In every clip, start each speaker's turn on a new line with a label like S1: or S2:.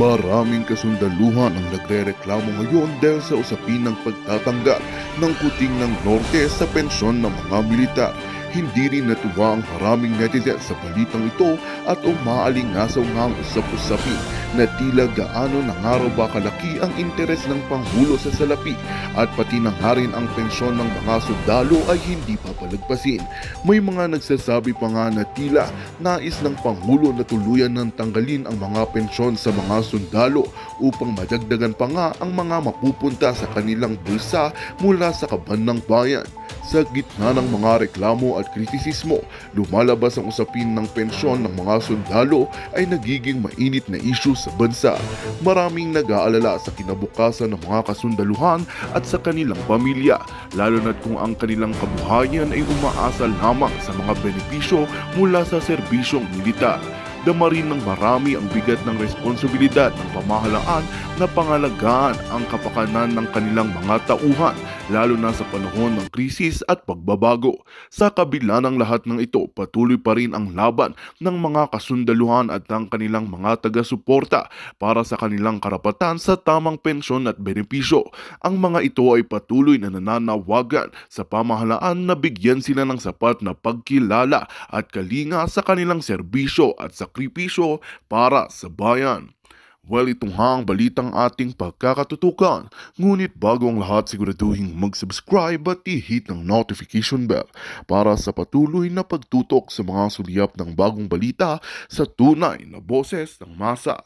S1: Maraming kasundaluhan ang nagrereklamo ngayon dahil sa usapin ng pagtatanggal ng kuting ng Norte sa pensyon ng mga militar hindi rin natuwa ang maraming netizen sa balitang ito at umaalingasaw nga ang usap-usapin na tila gaano nangaraw ba kalaki ang interes ng Panggulo sa salapi at pati na nga rin ang pensyon ng mga sundalo ay hindi papalagpasin. May mga nagsasabi pa nga na tila nais ng Pangulo na tuluyan ng tanggalin ang mga pensyon sa mga sundalo upang madagdagan pa nga ang mga mapupunta sa kanilang bulsa mula sa kaban ng bayan. Sa gitna ng mga reklamo at kritisismo, lumalabas ang usapin ng pensyon ng mga sundalo ay nagiging mainit na isyu sa bansa. Maraming nag-aalala sa kinabukasan ng mga kasundaluhan at sa kanilang pamilya, lalo na't kung ang kanilang kabuhayan ay umaasa lamang sa mga benepisyo mula sa serbisyong militar dama rin ng marami ang bigat ng responsibilidad ng pamahalaan na pangalagaan ang kapakanan ng kanilang mga tauhan lalo na sa panahon ng krisis at pagbabago. Sa kabila ng lahat ng ito, patuloy pa rin ang laban ng mga kasundaluhan at ng kanilang mga taga-suporta para sa kanilang karapatan sa tamang pensyon at benepisyo. Ang mga ito ay patuloy na nananawagan sa pamahalaan na bigyan sila ng sapat na pagkilala at kalinga sa kanilang serbisyo at sakripisyo para sa bayan. Well, itong hang balitang ating pagkakatutukan. Ngunit bago ang lahat siguraduhin mag-subscribe at i-hit ng notification bell para sa patuloy na pagtutok sa mga sulyap ng bagong balita sa tunay na boses ng masa.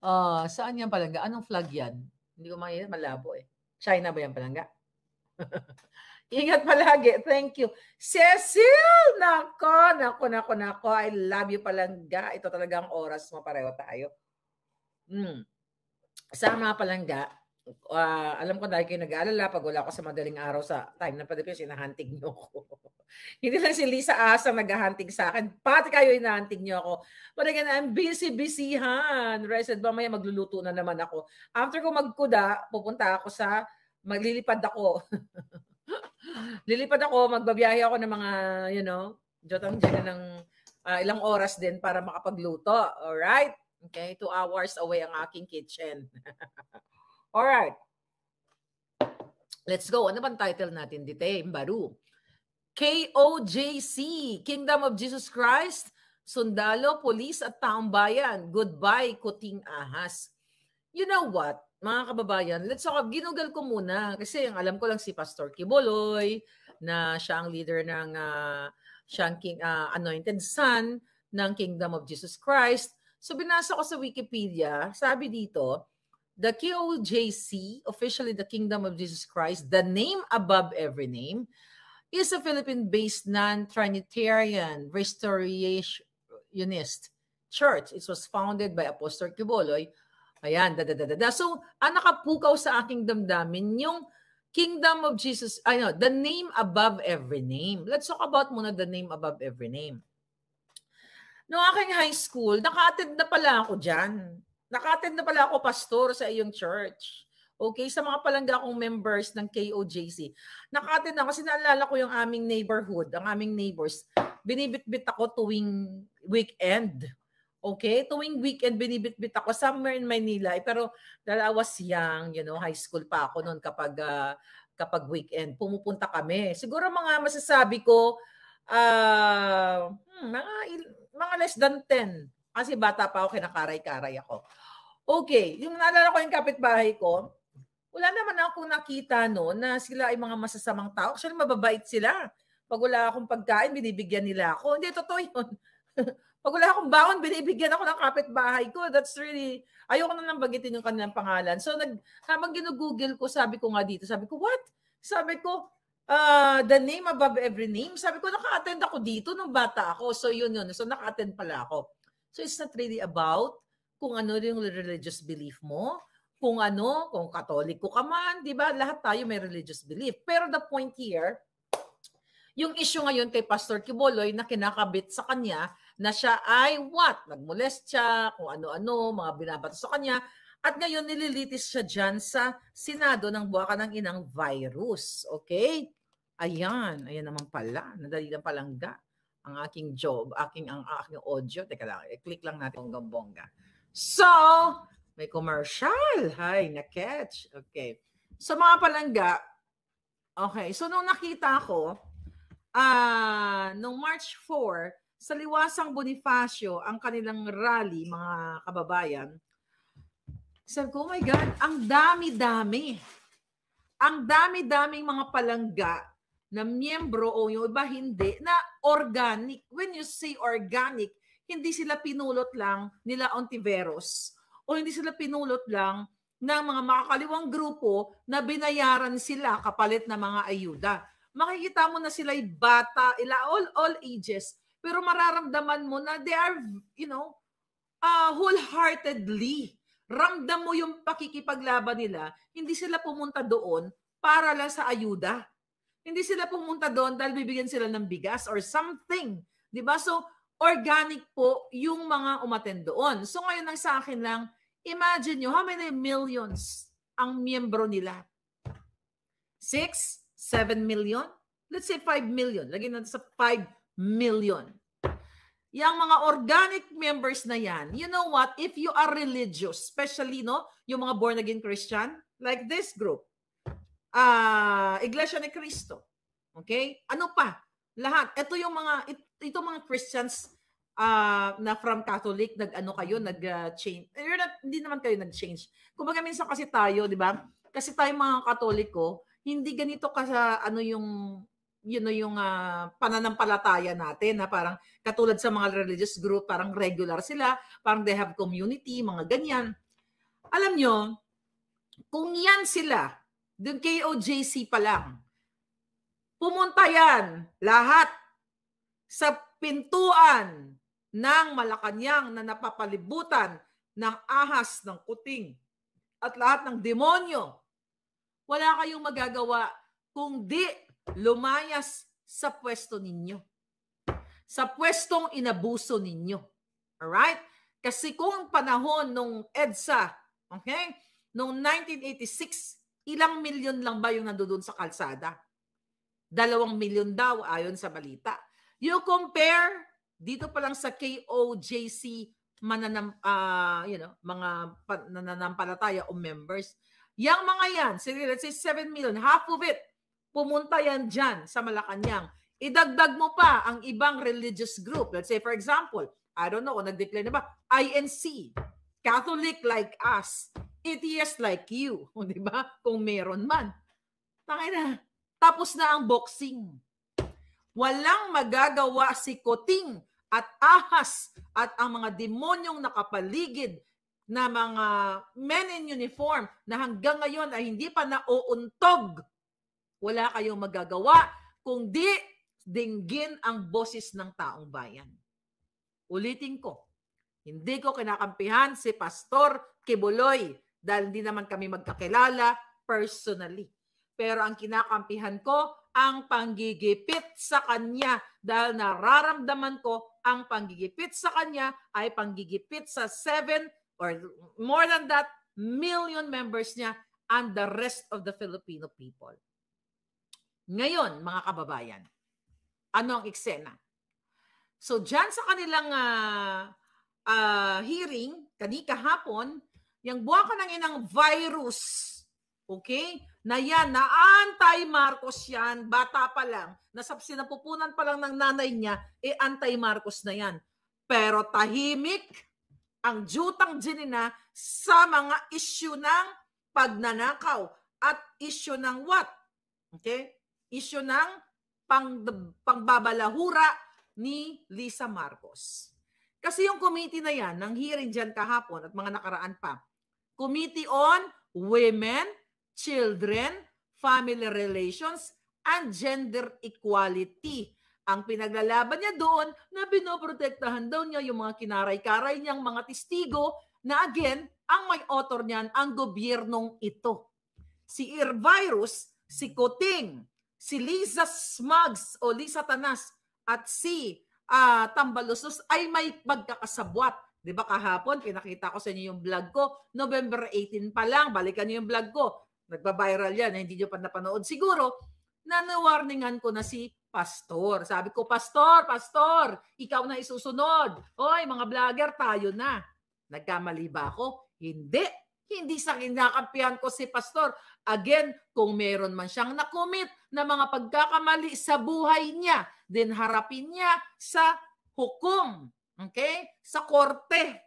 S2: Uh, saan yan palaga? Anong flag yan? Hindi ko makikita, malabo eh. China ba yan palangga? Ingat palagi. Thank you. Cecil! Nako, nako, nako, nako. I love you palangga. Ito talaga ang oras mo. Pareho tayo. Mm. Sama mga palangga, uh, alam ko dahil kayo nag-aalala pag wala ako sa madaling araw sa time ng Pilipinas, hinahunting niyo ako. Hindi lang si Lisa Asa naghahunting sa akin. Pati kayo hinahunting niyo ako. But again, I'm busy-busyhan. Rested ba maya magluluto na naman ako. After ko magkuda, pupunta ako sa, maglilipad ako. Lilipad ako, magbabiyahe ako ng mga, you know, jotang dyan ng uh, ilang oras din para makapagluto. Alright? Okay, two hours away ang aking kitchen. All right. Let's go. Ano bang title natin dito? Eh, Baru. KOJC, Kingdom of Jesus Christ, sundalo, polis at taong bayan. Goodbye, kuting ahas. You know what, mga kababayan, let's talk. Ginugal ko muna kasi ang alam ko lang si Pastor Kiboloy na siya ang leader ng uh, ah, siyang king, uh, anointed son ng Kingdom of Jesus Christ. So binasa ko sa Wikipedia, sabi dito, the QOJC, officially the Kingdom of Jesus Christ, the name above every name, is a Philippine-based non-Trinitarian restorationist church. It was founded by Apostle Kiboloy. Ayan, da da da da. da. So, ang nakapukaw sa aking damdamin, yung Kingdom of Jesus, I know, the name above every name. Let's talk about muna the name above every name. No aking high school, naka na pala ako dyan. Nakatend na pala ako, pastor, sa iyong church. Okay, sa mga palangga kong members ng KOJC. Nakatend na kasi naalala ko yung aming neighborhood, ang aming neighbors. Binibitbit ako tuwing weekend. Okay, tuwing weekend binibitbit ako somewhere in Manila. Eh, pero dahil I was young, you know, high school pa ako noon kapag uh, kapag weekend pumupunta kami. Siguro mga masasabi ko uh, hmm, mga mga less than 10 kasi bata pa ako kinakaray-karay ako. Okay, yung naalala ko yung kapitbahay ko, wala naman ako nakita no na sila ay mga masasamang tao. Actually, mababait sila. Pag wala akong pagkain, binibigyan nila ako. Hindi, totoo yun. Pag wala akong baon, binibigyan ako ng kapitbahay ko. That's really, ayoko na nang bagitin yung kanilang pangalan. So, nag, habang ginugoogle ko, sabi ko nga dito, sabi ko, what? Sabi ko, uh, the name above every name. Sabi ko, naka-attend ako dito nung bata ako. So, yun yun. So, naka-attend pala ako. So, it's not really about kung ano yung religious belief mo, kung ano, kung katoliko ka man, di ba? Lahat tayo may religious belief. Pero the point here, yung issue ngayon kay Pastor Kiboloy na kinakabit sa kanya na siya ay what? Nagmolest siya, kung ano-ano, mga binabato sa kanya. At ngayon nililitis siya dyan sa Senado ng Buwakan ng Inang Virus. Okay? Ayan. Ayan naman pala. Nadali lang palangga ang aking job, aking ang aking audio. Teka lang, i-click lang natin bongga-bongga. So, may commercial. Hay, na-catch. Okay. so, mga palangga, okay. So, nung nakita ko, ah uh, nung March 4, sa liwasang Bonifacio, ang kanilang rally, mga kababayan, sabi ko, oh my God, ang dami-dami. Ang dami-daming mga palangga na miyembro o yung iba hindi, na organic. When you say organic, hindi sila pinulot lang nila Ontiveros o hindi sila pinulot lang ng mga makakaliwang grupo na binayaran sila kapalit ng mga ayuda. Makikita mo na sila'y bata, ila all, all ages, pero mararamdaman mo na they are, you know, uh, wholeheartedly. Ramdam mo yung pakikipaglaban nila. Hindi sila pumunta doon para lang sa ayuda. Hindi sila pumunta doon dahil bibigyan sila ng bigas or something. 'Di ba? So, organic po yung mga umaten doon. So ngayon ang sa akin lang, imagine nyo how many millions ang miyembro nila. 6, 7 million, let's say 5 million. Lagyan natin sa 5 million. Yang mga organic members na yan, you know what, if you are religious, especially no, yung mga born again Christian, like this group, uh, Iglesia ni Cristo, okay? Ano pa? Lahat. Ito yung mga, it, ito mga Christians uh, na from Catholic, nag-ano kayo, nag-change. Ah, uh, You're not, hindi naman kayo nag-change. Kumbaga minsan kasi tayo, di ba? Kasi tayo mga Katoliko, hindi ganito kasi ano yung you know, yung uh, pananampalataya natin na parang katulad sa mga religious group, parang regular sila, parang they have community, mga ganyan. Alam nyo, kung yan sila, yung KOJC pa lang, pumunta yan, lahat sa pintuan ng malakanyang na napapalibutan ng ahas ng kuting at lahat ng demonyo. Wala kayong magagawa kung di lumayas sa pwesto ninyo. Sa pwestong inabuso ninyo. Alright? Kasi kung panahon nung EDSA, okay, nung 1986, ilang milyon lang ba yung nandoon sa kalsada? Dalawang milyon daw ayon sa balita. You compare dito pa lang sa KOJC mananam uh, you know, mga nananampalataya o members. Yang mga yan, sige, let's say 7 million, half of it, pumunta yan diyan sa Malacanang. Idagdag mo pa ang ibang religious group. Let's say, for example, I don't know kung nag-declare na ba, INC, Catholic like us, atheist like you, di ba? Kung meron man. Tangay Tapos na ang boxing. Walang magagawa si Koting at ahas at ang mga demonyong nakapaligid na mga men in uniform na hanggang ngayon ay hindi pa nauuntog. Wala kayong magagawa kung di dinggin ang boses ng taong bayan. Ulitin ko, hindi ko kinakampihan si Pastor Kibuloy dahil hindi naman kami magkakilala personally. Pero ang kinakampihan ko ang panggigipit sa kanya dahil nararamdaman ko ang panggigipit sa kanya ay panggigipit sa 7 or more than that million members niya and the rest of the Filipino people. Ngayon, mga kababayan, ano ang eksena? So diyan sa kanilang uh, uh, hearing, kanika hapon, yung buwan ng inang virus, okay? na yan, na anti-Marcos yan, bata pa lang, nasap sinapupunan pa lang ng nanay niya, e eh, anti-Marcos na yan. Pero tahimik ang jutang ginina sa mga issue ng pagnanakaw at issue ng what? Okay? Issue ng pang, pangbabalahura ni Lisa Marcos. Kasi yung committee na yan, nang hearing dyan kahapon at mga nakaraan pa, Committee on Women, children, family relations, and gender equality. Ang pinaglalaban niya doon na binoprotektahan daw niya yung mga kinaray-karay niyang mga testigo na again, ang may author niyan ang gobyernong ito. Si Irvirus, si Kuting, si Lisa Smugs o Lisa Tanas at si uh, Tambalusos ay may pagkakasabwat 'di ba kahapon pinakita ko sa inyo yung vlog ko November 18 pa lang balikan niyo yung vlog ko nagba-viral yan, eh, hindi nyo pa napanood siguro, na warningan ko na si Pastor. Sabi ko, Pastor, Pastor, ikaw na isusunod. Hoy, mga vlogger, tayo na. Nagkamali ba ako? Hindi. Hindi sa kinakampihan ko si Pastor. Again, kung meron man siyang nakumit na mga pagkakamali sa buhay niya, din harapin niya sa hukom. Okay? Sa korte.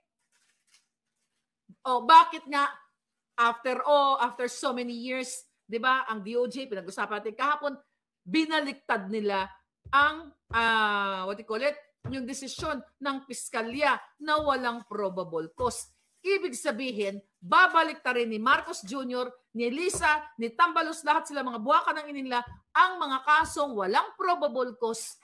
S2: O, bakit nga after oh, after so many years, 'di ba? Ang DOJ pinag-usapan natin kahapon, binaliktad nila ang uh, what you call it, yung desisyon ng piskalya na walang probable cause. Ibig sabihin, babalik ta rin ni Marcos Jr., ni Lisa, ni Tambalos, lahat sila mga buwaka ng inila, ang mga kasong walang probable cause,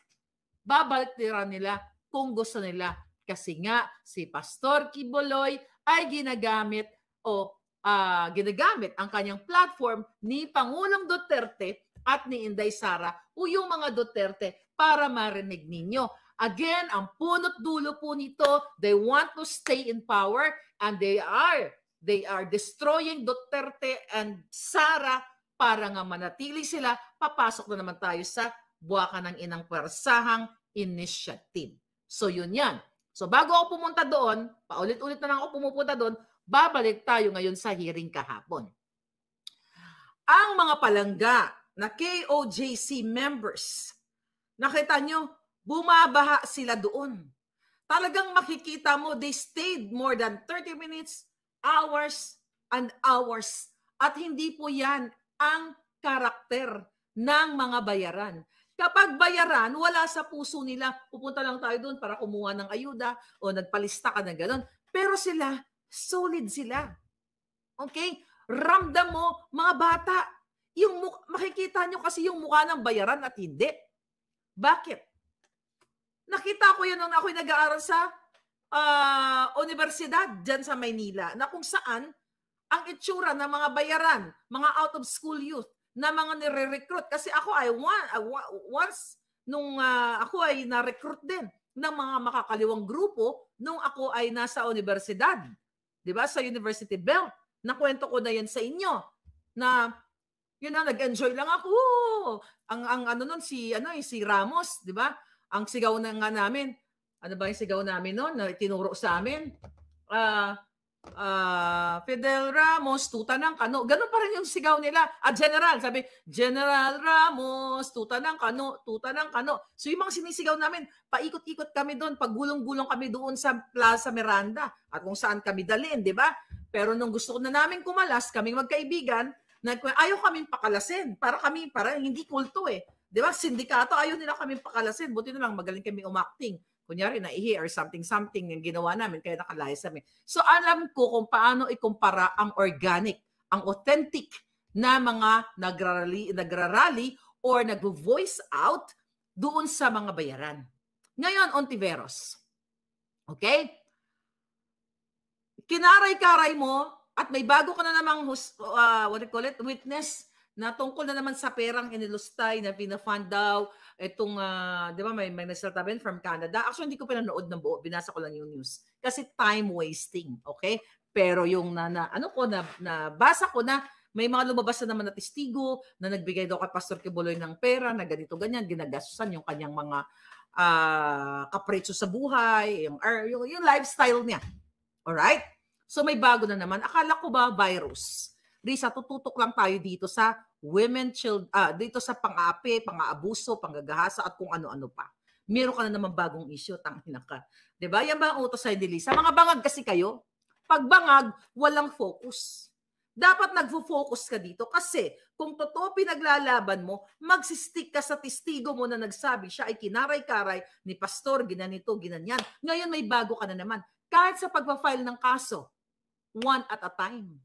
S2: babalik tira nila kung gusto nila. Kasi nga, si Pastor Kiboloy ay ginagamit o uh, ginagamit ang kanyang platform ni Pangulong Duterte at ni Inday Sara o yung mga Duterte para marinig ninyo. Again, ang punot dulo po nito, they want to stay in power and they are they are destroying Duterte and Sara para nga manatili sila. Papasok na naman tayo sa buwakan ng inang pwersahang initiative. So yun yan. So bago ako pumunta doon, paulit-ulit na lang ako pumupunta doon, Babalik tayo ngayon sa hearing kahapon. Ang mga palangga na KOJC members, nakita nyo, bumabaha sila doon. Talagang makikita mo, they stayed more than 30 minutes, hours, and hours. At hindi po yan ang karakter ng mga bayaran. Kapag bayaran, wala sa puso nila, pupunta lang tayo doon para kumuha ng ayuda o nagpalista ka ng gano'n. Pero sila, solid sila. Okay? Ramdam mo, mga bata, yung muk- makikita nyo kasi yung mukha ng bayaran at hindi. Bakit? Nakita ko yun nung ako'y nag-aaral sa uh, universidad dyan sa Maynila na kung saan ang itsura ng mga bayaran, mga out of school youth na mga nire-recruit. Kasi ako ay one, uh, once nung uh, ako ay na-recruit din ng mga makakaliwang grupo nung ako ay nasa universidad. 'di ba? Sa University Belt. Nakwento ko na 'yan sa inyo na yun na nag-enjoy lang ako. Ang ang ano noon si ano eh, si Ramos, 'di ba? Ang sigaw na nga namin. Ano ba 'yung sigaw namin noon na tinuro sa amin? Ah, uh, uh, Fidel Ramos, tuta ng kano. Ganun pa rin yung sigaw nila. At ah, General, sabi, General Ramos, tuta ng kano, tuta ng kano. So yung mga sinisigaw namin, paikot-ikot kami doon, paggulong-gulong kami doon sa Plaza Miranda at kung saan kami dalhin, di ba? Pero nung gusto na namin kumalas, kaming magkaibigan, ayaw kaming pakalasin. Para kami, para hindi kulto eh. Di ba? Sindikato, ayaw nila kaming pakalasin. Buti na lang, magaling kami umacting. Kunyari, ihi or something-something yung ginawa namin, kaya nakalayas namin. So alam ko kung paano ikumpara ang organic, ang authentic na mga nagrarally, nagrarally or nag-voice out doon sa mga bayaran. Ngayon, Ontiveros. Okay? Kinaray-karay mo at may bago ka na namang uh, what do you call it, witness na tungkol na naman sa perang inilustay na pinafund daw itong, uh, di ba, may, may nagsalita rin from Canada. Actually, hindi ko pinanood ng buo. Binasa ko lang yung news. Kasi time wasting, okay? Pero yung na, na ano ko, na, basa ko na, may mga lumabas na naman na testigo na nagbigay daw kay Pastor Kibuloy ng pera na ganito ganyan, ginagastusan yung kanyang mga uh, ah, kapretso sa buhay, yung, or, yung, yung lifestyle niya. Alright? So may bago na naman. Akala ko ba virus? Risa, tututok lang tayo dito sa women child ah, dito sa pang-api, pang-aabuso, panggagahasa at kung ano-ano pa. Meron ka na naman bagong issue, tangina ka. 'Di ba? Yan ba ang utos ay Dilisa? Mga bangag kasi kayo. Pag bangag, walang focus. Dapat nagfo-focus ka dito kasi kung totoo pinaglalaban mo, magsistick ka sa testigo mo na nagsabi siya ay kinaray-karay ni pastor, ginanito, ginanyan. Ngayon may bago ka na naman. Kahit sa pagpa-file ng kaso, one at a time.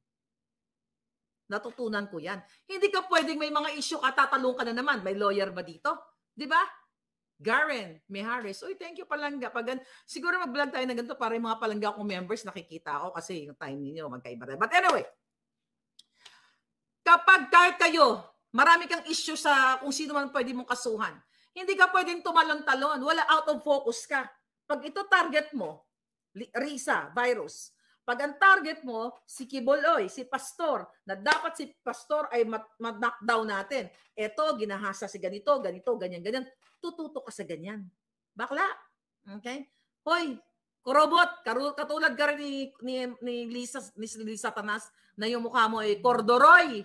S2: Natutunan ko yan. Hindi ka pwedeng may mga issue ka, tatalong ka na naman. May lawyer ba dito? Di ba? Garen Meharis. Uy, thank you palangga. Pag, siguro mag-vlog tayo na ganito para yung mga palangga kong members nakikita ako kasi yung time ninyo magkaiba tayo. But anyway, kapag kahit kayo, marami kang issue sa kung sino man pwede mong kasuhan, hindi ka pwedeng tumalon-talon. Wala out of focus ka. Pag ito target mo, Risa, virus, pag ang target mo, si Kiboloy, si Pastor, na dapat si Pastor ay mat-knockdown natin. Eto, ginahasa si ganito, ganito, ganyan, ganyan. Tututo ka sa ganyan. Bakla. Okay? Hoy, korobot, katulad ka rin ni, ni, ni, Lisa, ni Lisa Tanas na yung mukha mo ay Corduroy.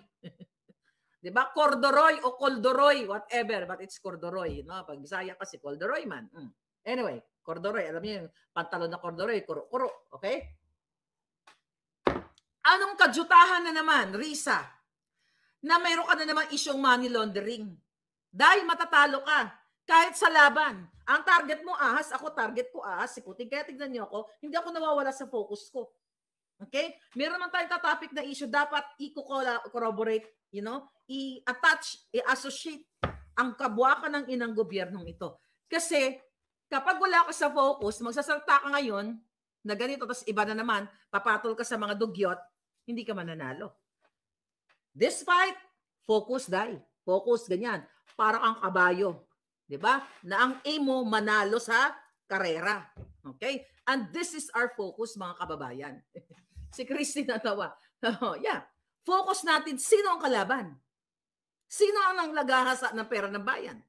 S2: 'Di ba? Corduroy o Coldoroy, whatever, but it's Corduroy, no? Pag Bisaya kasi Coldoroy man. Mm. Anyway, Corduroy, alam niyo yung pantalon na Corduroy, kuro-kuro, okay? Anong kadyutahan na naman, Risa, na mayroon ka na naman isyong money laundering? Dahil matatalo ka kahit sa laban. Ang target mo ahas, ako target ko ahas, si sikutin. Kaya tignan niyo ako, hindi ako nawawala sa focus ko. Okay? Meron naman tayong topic na issue, dapat i-corroborate, you know, i-attach, i-associate ang kabuakan ng inang gobyernong ito. Kasi kapag wala ka sa focus, magsasalta ka ngayon na ganito, tapos iba na naman, papatol ka sa mga dugyot, hindi ka mananalo. Despite, focus dai. Focus ganyan. Para ang kabayo, 'di ba? Na ang aim mo manalo sa karera. Okay? And this is our focus mga kababayan. si Christine natawa. Oh, yeah. Focus natin sino ang kalaban. Sino ang naglagahasa ng pera ng bayan?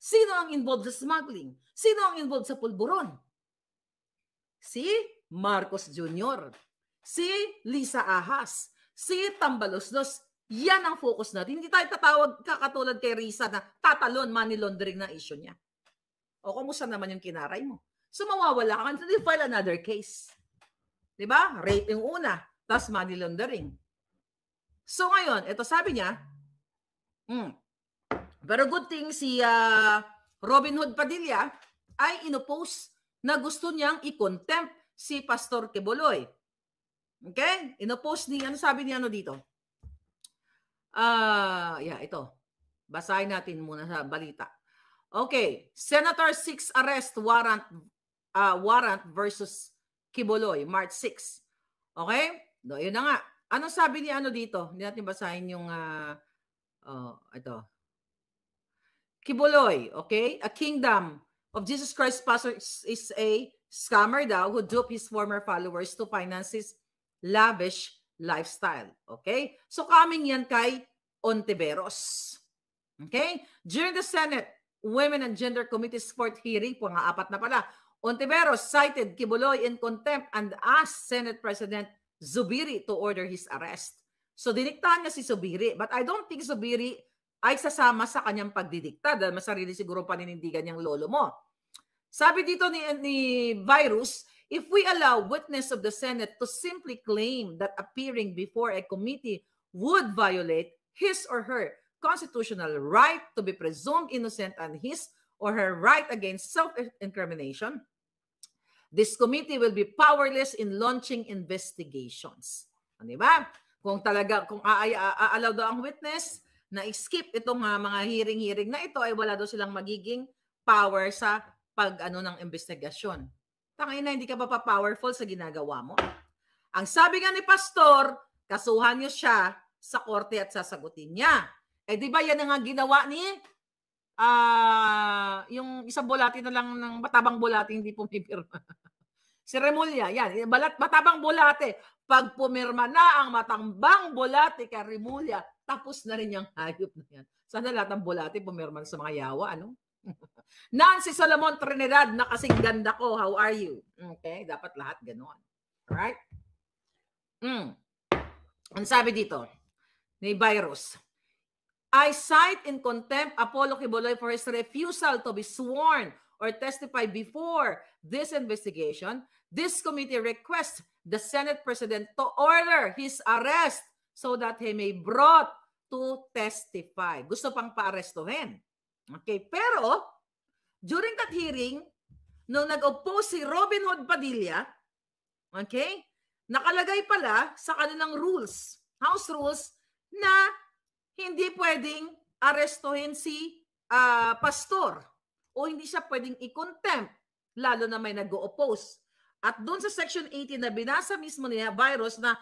S2: Sino ang involved sa smuggling? Sino ang involved sa pulburon? Si Marcos Jr si Lisa Ahas, si Tambaluslos, yan ang focus natin. Hindi tayo tatawag kakatulad kay Risa na tatalon money laundering na issue niya. O kumusta naman yung kinaray mo? So mawawala ka until you file another case. ba? Diba? Rape yung una, tapos money laundering. So ngayon, ito sabi niya, mm, pero good thing si uh, Robin Hood Padilla ay inopose na gusto niyang i-contempt si Pastor Keboloy Okay? Inopost ni, ano sabi ni ano dito? Ah, uh, yeah, ito. Basahin natin muna sa balita. Okay, Senator 6 arrest warrant uh, warrant versus Kiboloy, March 6. Okay? No, yun na nga. Ano sabi ni ano dito? Hindi natin basahin yung uh, oh, ito. Kiboloy, okay? A kingdom of Jesus Christ pastor is a scammer daw who duped his former followers to finance his lavish lifestyle. Okay? So coming yan kay Ontiveros. Okay? During the Senate Women and Gender Committee Sport Hearing, po nga apat na pala, Ontiveros cited Kibuloy in contempt and asked Senate President Zubiri to order his arrest. So diniktahan niya si Zubiri. But I don't think Zubiri ay sasama sa kanyang pagdidikta dahil masarili siguro paninindigan niyang lolo mo. Sabi dito ni, ni Virus, If we allow witness of the Senate to simply claim that appearing before a committee would violate his or her constitutional right to be presumed innocent and his or her right against self-incrimination, this committee will be powerless in launching investigations. Ano ba? Kung talaga, kung a-allow daw ang witness na skip itong ah, mga hearing-hearing na ito, ay wala daw silang magiging power sa pag ano ng investigasyon. Tangay na, hindi ka ba pa-powerful sa ginagawa mo? Ang sabi nga ni Pastor, kasuhan niyo siya sa korte at sasagutin niya. Eh di ba yan ang ginawa ni uh, yung isang bulati na lang ng matabang bulati hindi pumipirma. si Remulya, yan, eh, balat, matabang bulati. Pag pumirma na ang matambang bulati kay Remulya, tapos na rin yung hayop na yan. Sana lahat ng bulati pumirma sa mga yawa, ano? Nancy Solomon Trinidad, na kasing ganda ko. How are you? Okay, dapat lahat ganon. Alright? Mm. Ang sabi dito ni Virus, I cite in contempt Apollo Kibuloy for his refusal to be sworn or testify before this investigation. This committee requests the Senate President to order his arrest so that he may brought to testify. Gusto pang paarestuhin. Okay, pero During that hearing, no nag-oppose si Robin Hood Padilla, okay, nakalagay pala sa kanilang rules, house rules, na hindi pwedeng arestuhin si uh, pastor o hindi siya pwedeng i-contempt lalo na may nag-oppose. At doon sa section 18 na binasa mismo niya virus na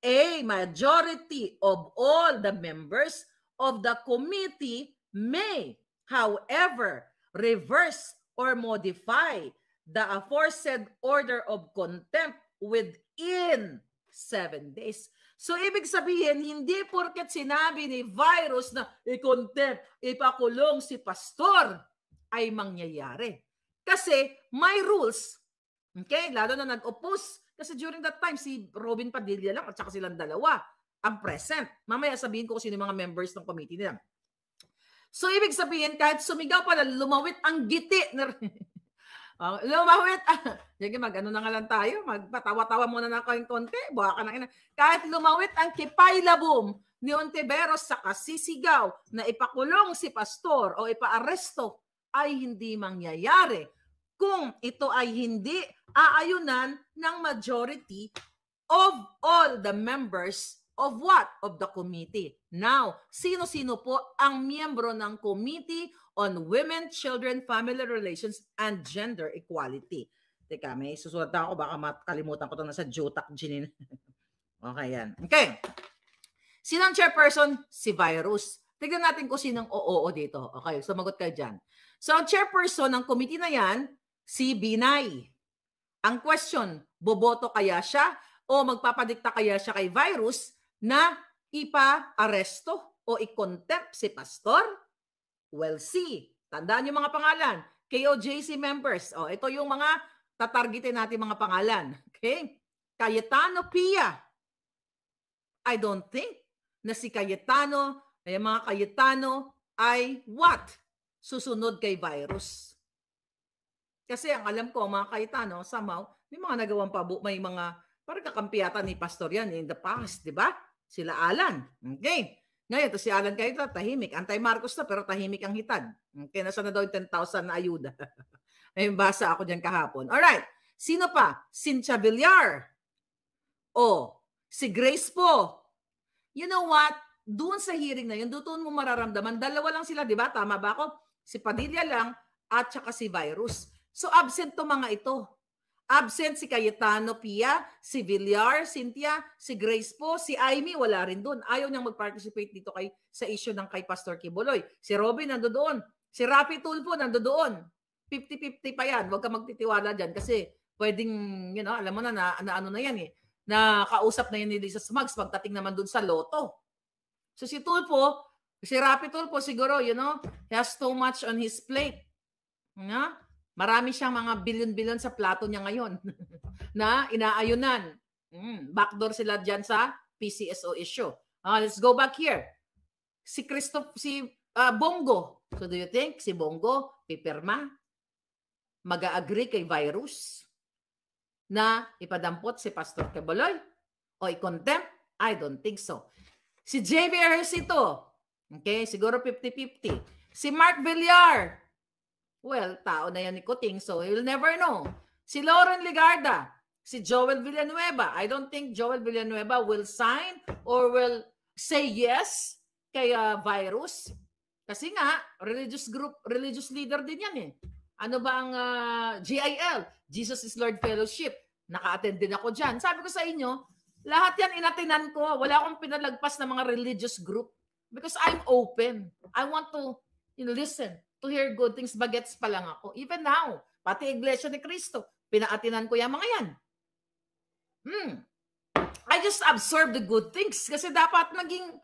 S2: a majority of all the members of the committee may however reverse or modify the aforesaid order of contempt within seven days. So, ibig sabihin, hindi porket sinabi ni virus na i-contempt, ipakulong si pastor, ay mangyayari. Kasi may rules. Okay? Lalo na nag-oppose. Kasi during that time, si Robin Padilla lang at saka silang dalawa ang present. Mamaya sabihin ko kung sino yung mga members ng committee nila. So, ibig sabihin, kahit sumigaw pala, lumawit ang giti. Oh, lumawit. Sige, mag ano na nga lang tayo. Magpatawa-tawa muna na kayong konti. Buha ka ng ina. Kahit lumawit ang kipay labom ni Ontiveros sa kasisigaw na ipakulong si pastor o ipaaresto ay hindi mangyayari kung ito ay hindi aayunan ng majority of all the members of what? Of the committee. Now, sino-sino po ang miyembro ng Committee on Women, Children, Family Relations, and Gender Equality? Teka, may susulat ako. Baka makalimutan ko ito. sa Jotak Ginin. okay, yan. Okay. Sino ang chairperson? Si Virus. Tignan natin kung sinong oo dito. Okay, sumagot kayo dyan. So, ang chairperson ng committee na yan, si Binay. Ang question, boboto kaya siya o magpapadikta kaya siya kay Virus na ipa-aresto o i-contempt si pastor? Well, see. Tandaan yung mga pangalan. KOJC members. Oh, ito yung mga tatargetin natin mga pangalan. Okay? Cayetano Pia. I don't think na si Cayetano, ay mga Cayetano ay what? Susunod kay virus. Kasi ang alam ko, mga Cayetano, somehow, may mga nagawang pabo, may mga, parang kakampiyatan ni Pastor yan in the past, di ba? Sila Alan. Okay. Ngayon, to si Alan Cayeta, tahimik. Anti-Marcos na, pero tahimik ang hitad. Okay, nasa na daw yung 10,000 na ayuda. May basa ako dyan kahapon. Alright, sino pa? Cynthia Villar. O, si Grace po. You know what? Doon sa hearing na yun, doon mo mararamdaman. Dalawa lang sila, di ba? Tama ba ako? Si Padilla lang at saka si Virus. So absent to mga ito. Absent si Cayetano Pia, si Villar, Cynthia, si Grace po, si Amy, wala rin doon. Ayaw niyang mag-participate dito kay, sa issue ng kay Pastor Kibuloy. Si Robin nando doon. Si Rafi Tulfo nando doon. 50-50 pa yan. Huwag ka magtitiwala dyan kasi pwedeng, you know, alam mo na, na, na ano na yan eh. Na kausap na yan ni Lisa Smugs pagdating naman doon sa loto. So si Tulfo, si Rafi Tulfo siguro, you know, he has too much on his plate. Yeah? Marami siyang mga bilyon-bilyon sa plato niya ngayon na inaayunan. Mm, backdoor sila dyan sa PCSO issue. Uh, let's go back here. Si Christoph, si uh, Bongo. So do you think si Bongo, pipirma, mag-agree kay virus na ipadampot si Pastor Keboloy o i-contempt? I don't think so. Si JB ito. okay, siguro 50-50. Si Mark Villar, Well, tao na yan ni Kuting, so you'll never know. Si Lauren Ligarda, si Joel Villanueva. I don't think Joel Villanueva will sign or will say yes kay uh, virus. Kasi nga, religious group, religious leader din yan eh. Ano ba ang uh, ah, GIL? Jesus is Lord Fellowship. Naka-attend din ako dyan. Sabi ko sa inyo, lahat yan inatinan ko. Wala akong pinalagpas ng mga religious group because I'm open. I want to you know, listen to hear good things. Bagets pa lang ako. Even now, pati Iglesia ni Cristo, pinaatinan ko yung mga yan. Hmm. I just absorb the good things kasi dapat naging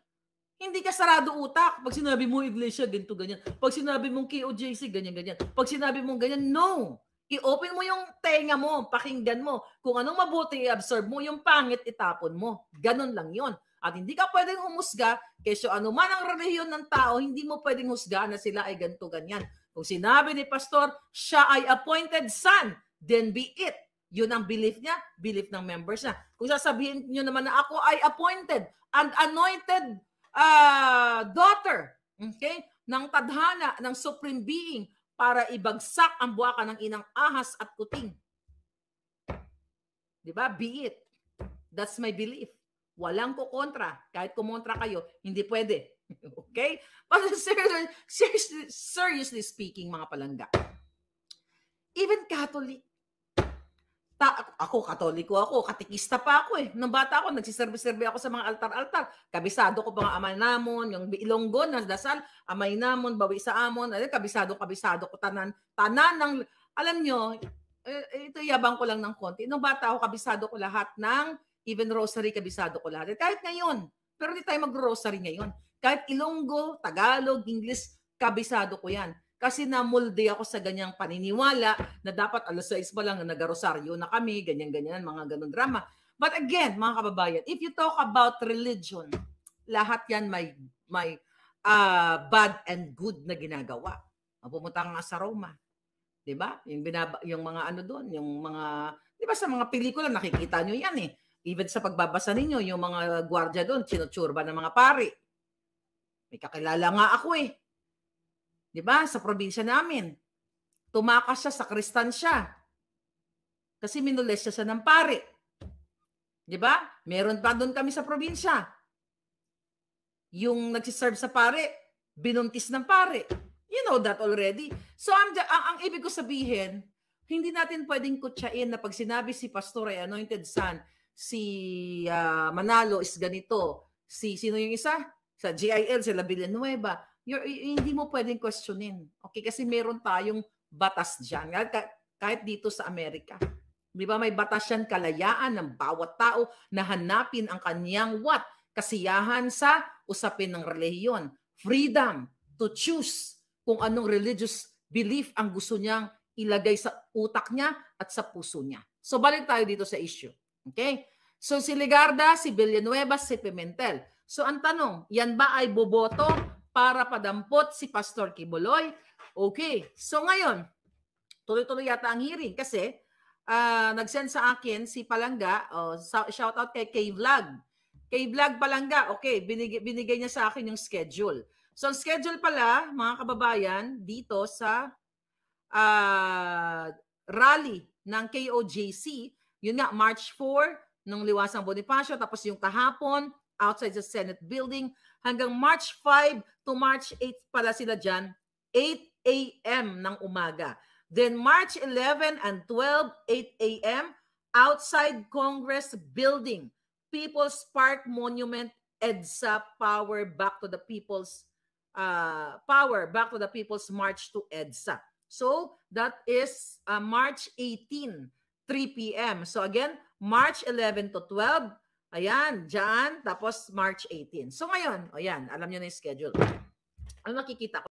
S2: hindi ka sarado utak. Pag sinabi mo iglesia, ginto ganyan. Pag sinabi mong KOJC, ganyan, ganyan. Pag sinabi mong ganyan, no. I-open mo yung tenga mo, pakinggan mo. Kung anong mabuti, i-absorb mo. Yung pangit, itapon mo. Ganon lang yon at hindi ka pwedeng humusga ano man ang relihiyon ng tao, hindi mo pwedeng husga na sila ay ganto ganyan. Kung sinabi ni pastor, siya ay appointed son, then be it. Yun ang belief niya, belief ng members niya. Kung sasabihin niyo naman na ako ay appointed and anointed uh, daughter, okay, ng tadhana, ng supreme being, para ibagsak ang buwaka ng inang ahas at kuting. Di ba? Be it. That's my belief. Walang kukontra. Kahit kumontra kayo, hindi pwede. okay? But seriously, seriously, speaking, mga palangga, even Catholic, ta- ako, katoliko ako, katikista pa ako eh. Nung bata ako, nagsiserve-serve ako sa mga altar-altar. Kabisado ko mga nga amay namon, yung ilonggo na dasal, amay namon, bawi sa amon, ay, kabisado, kabisado ko, tanan, tanan ng, alam nyo, eh, eh, ito yabang ko lang ng konti. Nung bata ako, kabisado ko lahat ng Even Rosary, kabisado ko lahat. Eh, kahit ngayon, pero hindi tayo mag-rosary ngayon. Kahit Ilonggo, Tagalog, English, kabisado ko yan. Kasi namulde ako sa ganyang paniniwala na dapat alas 6 pa lang na nag-rosaryo na kami, ganyan-ganyan, mga ganun drama. But again, mga kababayan, if you talk about religion, lahat yan may, may uh, bad and good na ginagawa. Pumunta nga sa Roma. 'Di ba? Yung binaba, yung mga ano doon, yung mga 'di ba sa mga pelikula nakikita niyo yan eh Even sa pagbabasa ninyo, yung mga gwardiya doon, sinutsurba ng mga pari. May kakilala nga ako eh. Di ba? Sa probinsya namin. Tumakas siya sa kristan siya. Kasi minules siya sa ng pari. Di ba? Meron pa doon kami sa probinsya. Yung nagsiserve sa pari, binuntis ng pari. You know that already. So I'm, ang, ang, ang ibig ko sabihin, hindi natin pwedeng kutsain na pag sinabi si pastor ay anointed son, si uh, Manalo is ganito, si sino yung isa? Sa GIL, sila Villanueva. You're, hindi mo pwedeng questionin. Okay, kasi meron tayong batas dyan. Kahit dito sa Amerika. Di ba may batas yan kalayaan ng bawat tao na hanapin ang kanyang what? Kasiyahan sa usapin ng relihiyon. Freedom to choose kung anong religious belief ang gusto niyang ilagay sa utak niya at sa puso niya. So balik tayo dito sa issue. Okay? So si Ligarda, si Villanueva, si Pimentel. So ang tanong, yan ba ay boboto para padampot si Pastor Kibuloy? Okay. So ngayon, tuloy-tuloy yata ang hearing kasi uh, nag-send sa akin si Palanga, oh, shout out kay K-Vlog. K-Vlog Palanga, okay, binig- binigay niya sa akin yung schedule. So ang schedule pala, mga kababayan, dito sa uh, rally ng KOJC yun nga, March 4, nung liwasang Bonifacio, tapos yung kahapon, outside the Senate building, hanggang March 5 to March 8 pala sila dyan, 8 a.m. ng umaga. Then March 11 and 12, 8 a.m., outside Congress building, People's Park Monument, EDSA, power back to the people's uh, power back to the people's march to EDSA. So that is uh, March 18 3 p.m. So again, March 11 to 12. Ayan, dyan. Tapos March 18. So ngayon, ayan, alam nyo na yung schedule. Ano nakikita ko?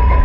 S2: Thank you.